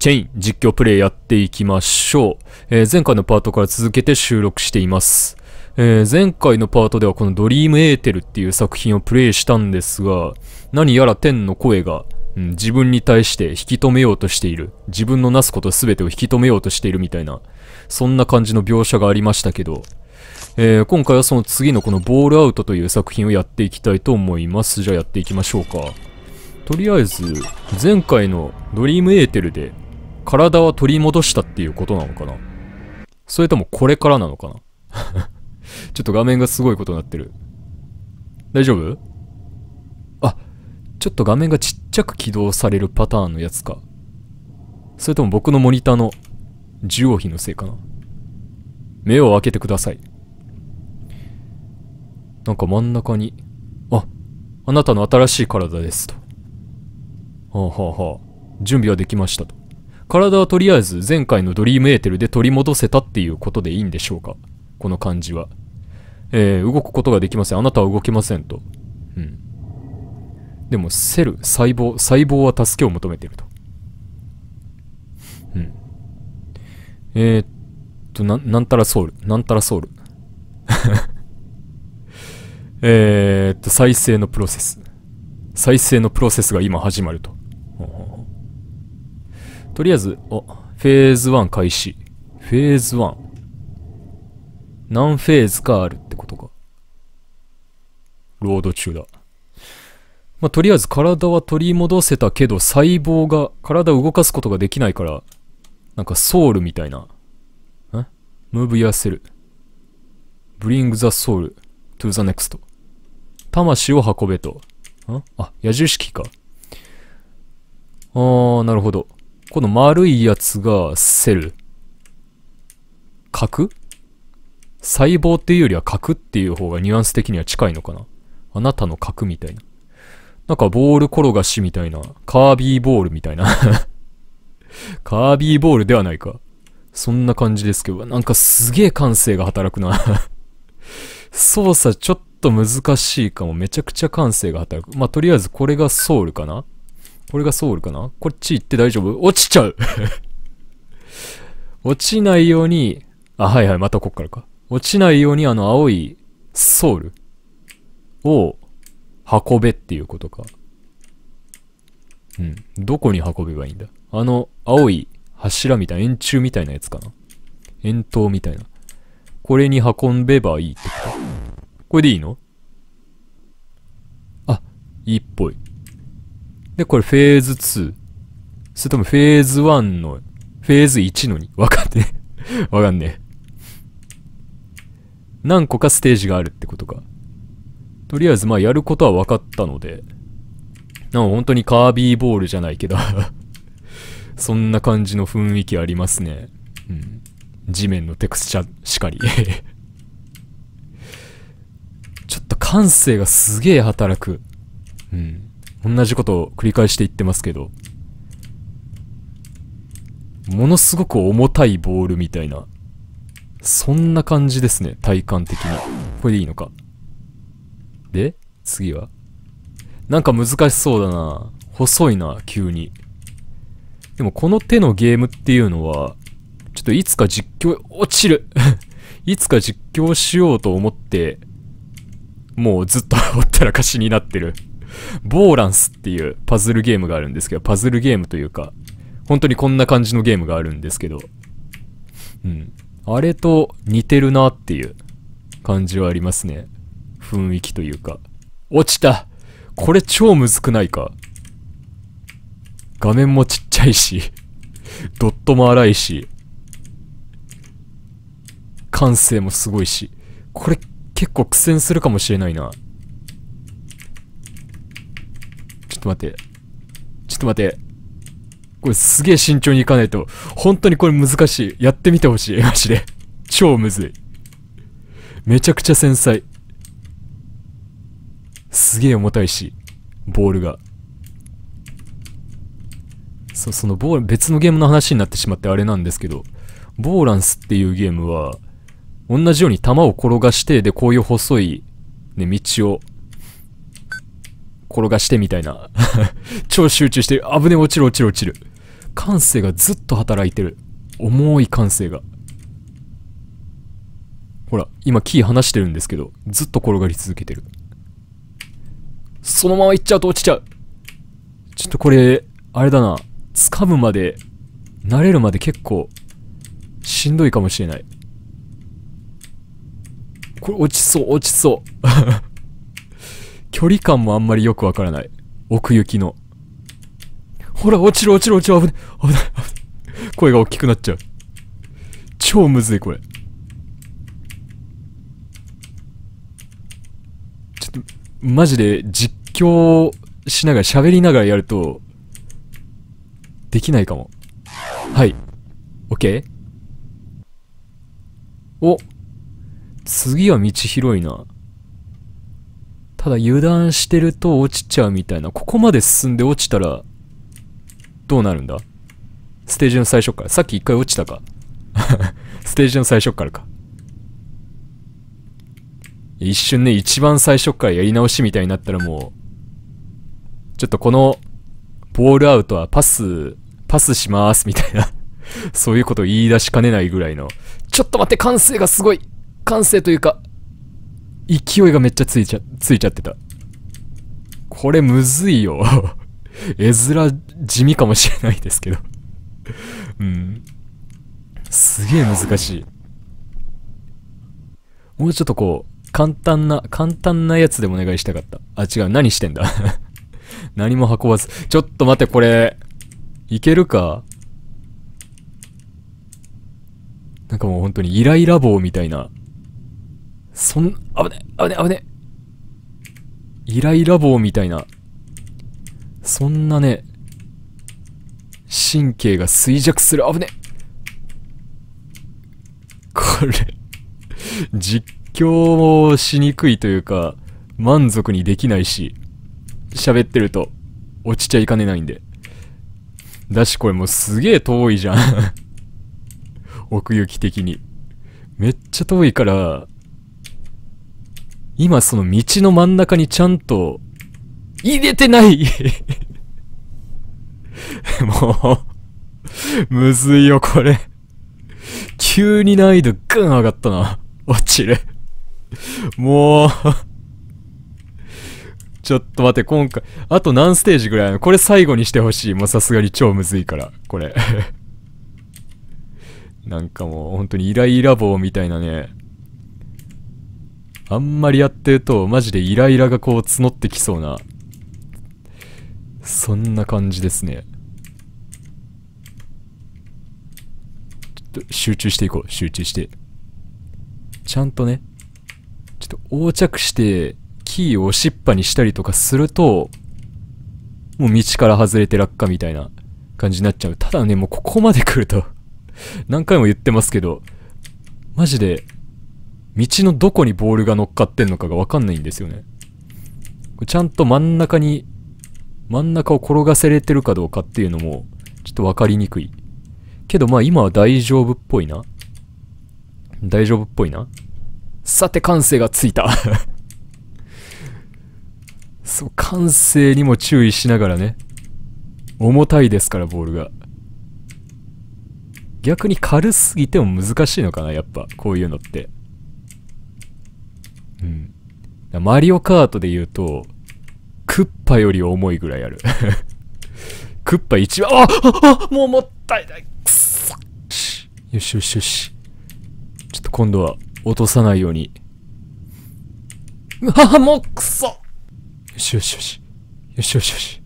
チェイン実況プレイやっていきましょう。えー、前回のパートから続けて収録しています。えー、前回のパートではこのドリームエーテルっていう作品をプレイしたんですが、何やら天の声が、うん、自分に対して引き止めようとしている。自分のなすこと全てを引き止めようとしているみたいな、そんな感じの描写がありましたけど、えー、今回はその次のこのボールアウトという作品をやっていきたいと思います。じゃあやっていきましょうか。とりあえず、前回のドリームエーテルで体は取り戻したっていうことなのかなそれともこれからなのかな ちょっと画面がすごいことになってる。大丈夫あ、ちょっと画面がちっちゃく起動されるパターンのやつか。それとも僕のモニターの受容費のせいかな。目を開けてください。なんか真ん中に、あ、あなたの新しい体ですと。はあはあはあ、準備はできましたと。体はとりあえず前回のドリームエーテルで取り戻せたっていうことでいいんでしょうかこの感じは。えー、動くことができません。あなたは動けませんと。うん。でも、セル、細胞、細胞は助けを求めていると。うん。えー、っと、な、なんたらソウル。なんたらソウル。えっと、再生のプロセス。再生のプロセスが今始まると。とりあえず、お、フェーズ1開始。フェーズ 1? 何フェーズかあるってことか。ロード中だ。まあ、とりあえず体は取り戻せたけど、細胞が、体を動かすことができないから、なんかソウルみたいな。んムーブやせる。ブリングザソウル to the next. 魂を運べと。んあ、矢印式か。あー、なるほど。この丸いやつがセル。核細胞っていうよりは核っていう方がニュアンス的には近いのかな。あなたの核みたいな。なんかボール転がしみたいな。カービーボールみたいな カービーボールではないか。そんな感じですけど、なんかすげえ感性が働くな操作ちょっと難しいかも。めちゃくちゃ感性が働く。まあ、とりあえずこれがソウルかなこれがソウルかなこっち行って大丈夫落ちちゃう 落ちないように、あ、はいはい、またこっからか。落ちないようにあの青いソウルを運べっていうことか。うん。どこに運べばいいんだあの青い柱みたいな、円柱みたいなやつかな円筒みたいな。これに運べばいいってことこれでいいのあ、いいっぽい。で、これフェーズ2。それともフェーズ1の、フェーズ1のに。わかんねえ。わかんねえ。何個かステージがあるってことか。とりあえずまあやることは分かったので。なお、本当にカービーボールじゃないけど そんな感じの雰囲気ありますね。うん。地面のテクスチャしかり ちょっと感性がすげえ働く。うん。同じことを繰り返していってますけど、ものすごく重たいボールみたいな、そんな感じですね、体感的に。これでいいのか。で、次はなんか難しそうだな。細いな、急に。でもこの手のゲームっていうのは、ちょっといつか実況、落ちる いつか実況しようと思って、もうずっと ほったらかしになってるボーランスっていうパズルゲームがあるんですけど、パズルゲームというか、本当にこんな感じのゲームがあるんですけど、うん。あれと似てるなっていう感じはありますね。雰囲気というか。落ちたこれ超むずくないか画面もちっちゃいし、ドットも荒いし、感性もすごいし、これ結構苦戦するかもしれないな。っと待って。ちょっと待って。これすげえ慎重にいかないと、本当にこれ難しい。やってみてほしい。マジで。超むずい。めちゃくちゃ繊細。すげえ重たいし、ボールが。そそのボー別のゲームの話になってしまってあれなんですけど、ボーランスっていうゲームは、同じように球を転がして、で、こういう細い、ね、道を転がしてみたいな 超集中して危ね落ちる落ちる落ちる感性がずっと働いてる重い感性がほら今キー離してるんですけどずっと転がり続けてるそのまま行っちゃうと落ちちゃうちょっとこれあれだな掴むまで慣れるまで結構しんどいかもしれないこれ落ちそう落ちそう 距離感もあんまりよくわからない。奥行きの。ほら、落ちる落ちる落ちる、危ない、危ない、危ない。声が大きくなっちゃう。超むずい、これ。ちょっと、マジで実況しながら、喋りながらやると、できないかも。はい。OK? お次は道広いな。ただ油断してると落ちちゃうみたいな。ここまで進んで落ちたら、どうなるんだステージの最初から。さっき一回落ちたか。ステージの最初からか。一瞬ね、一番最初からやり直しみたいになったらもう、ちょっとこの、ボールアウトはパス、パスしまーすみたいな そういうこと言い出しかねないぐらいの、ちょっと待って、感性がすごい感性というか、勢いがめっちゃついちゃ、ついちゃってた。これむずいよ。絵面地味かもしれないですけど うん。すげえ難しい。もうちょっとこう、簡単な、簡単なやつでお願いしたかった。あ、違う。何してんだ 何も運ばず。ちょっと待って、これ、いけるかなんかもう本当にイライラ棒みたいなそん、危ね、危ね、危ね。イライラ棒みたいな。そんなね、神経が衰弱する。危ね。これ実況もしにくいというか、満足にできないし、喋ってると落ちちゃいかねないんで。だしこれもうすげえ遠いじゃん奥行き的に。めっちゃ遠いから、今その道の真ん中にちゃんと、入れてない もうむずいよ、これ急に難易度ぐん上がったな。落ちる。もうちょっと待って、今回、あと何ステージぐらいあるのこれ最後にしてほしい。もうさすがに超むずいから、これ なんかもう、本当にイライラ棒みたいなね、あんまりやってると、マジでイライラがこう募ってきそうな、そんな感じですね。ちょっと集中していこう、集中して。ちゃんとね、ちょっと横着して、キーを押しっぱにしたりとかすると、もう道から外れて落下みたいな感じになっちゃう。ただね、もうここまで来ると何回も言ってますけど、マジで道のどこにボールが乗っかってんのかがわかんないんですよね。ちゃんと真ん中に、真ん中を転がせれてるかどうかっていうのも、ちょっとわかりにくい。けどまあ今は大丈夫っぽいな。大丈夫っぽいな。さて感性がついた そう、感性にも注意しながらね。重たいですから、ボールが。逆に軽すぎても難しいのかな、やっぱ。こういうのって。うん。マリオカートで言うと、クッパより重いぐらいある。クッパ一番、あああもうもったいない。くそよしよしよし。ちょっと今度は落とさないように。ああ、もうくそよしよしよし。よしよしよし。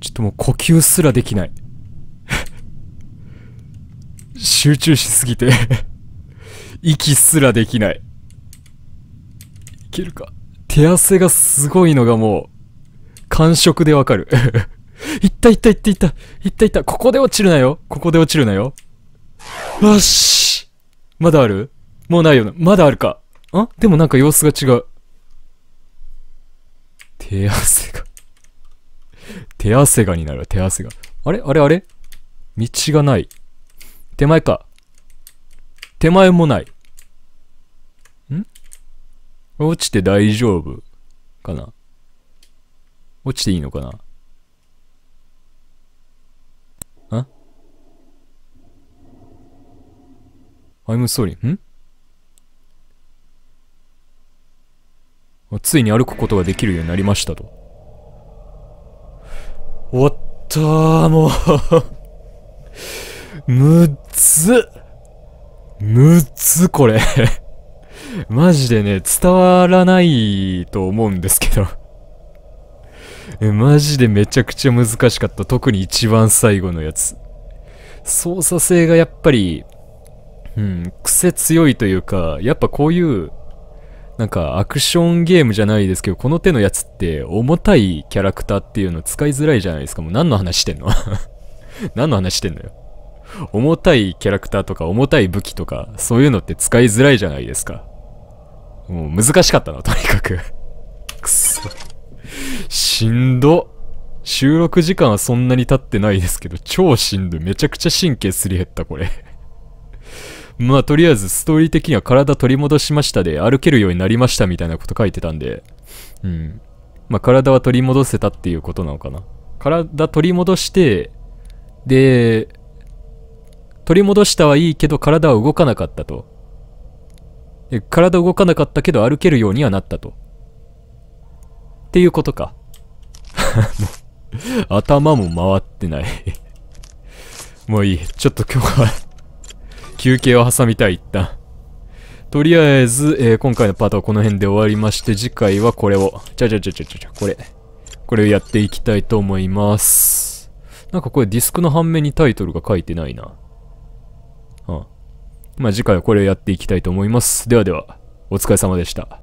ちょっともう呼吸すらできない。集中しすぎて息すらできない。いけるか。手汗がすごいのがもう、感触でわかる。いったいったいったいった。いったいった。ここで落ちるなよ。ここで落ちるなよ。よしまだあるもうないよな。まだあるか。んでもなんか様子が違う。手汗が手汗がになる。手汗が。あれあれあれ道がない。手前か。手前もない。ん落ちて大丈夫かな落ちていいのかなん ?I'm sorry. んついに歩くことができるようになりましたと。終わったもう むっつむつ、これ マジでね、伝わらないと思うんですけどマジでめちゃくちゃ難しかった。特に一番最後のやつ。操作性がやっぱり、うん、癖強いというか、やっぱこういう、なんかアクションゲームじゃないですけど、この手のやつって重たいキャラクターっていうの使いづらいじゃないですか。もう何の話してんの 何の話してんのよ。重たいキャラクターとか重たい武器とか、そういうのって使いづらいじゃないですか。もう難しかったな、とにかく くそ。しんど。収録時間はそんなに経ってないですけど、超しんどい。めちゃくちゃ神経すり減った、これ まあ、とりあえず、ストーリー的には体取り戻しましたで、歩けるようになりましたみたいなこと書いてたんで、うん。まあ、体は取り戻せたっていうことなのかな。体取り戻して、で、取り戻したはいいけど体は動かなかったと。体動かなかったけど歩けるようにはなったと。っていうことか。もう頭も回ってない もういい。ちょっと今日は 休憩を挟みたい、一旦。とりあえず、えー、今回のパートはこの辺で終わりまして、次回はこれを、ちゃちゃちゃちゃちゃちゃ、これ。これをやっていきたいと思います。なんかこれディスクの反面にタイトルが書いてないな。うん。まあ次回はこれをやっていきたいと思います。ではでは、お疲れ様でした。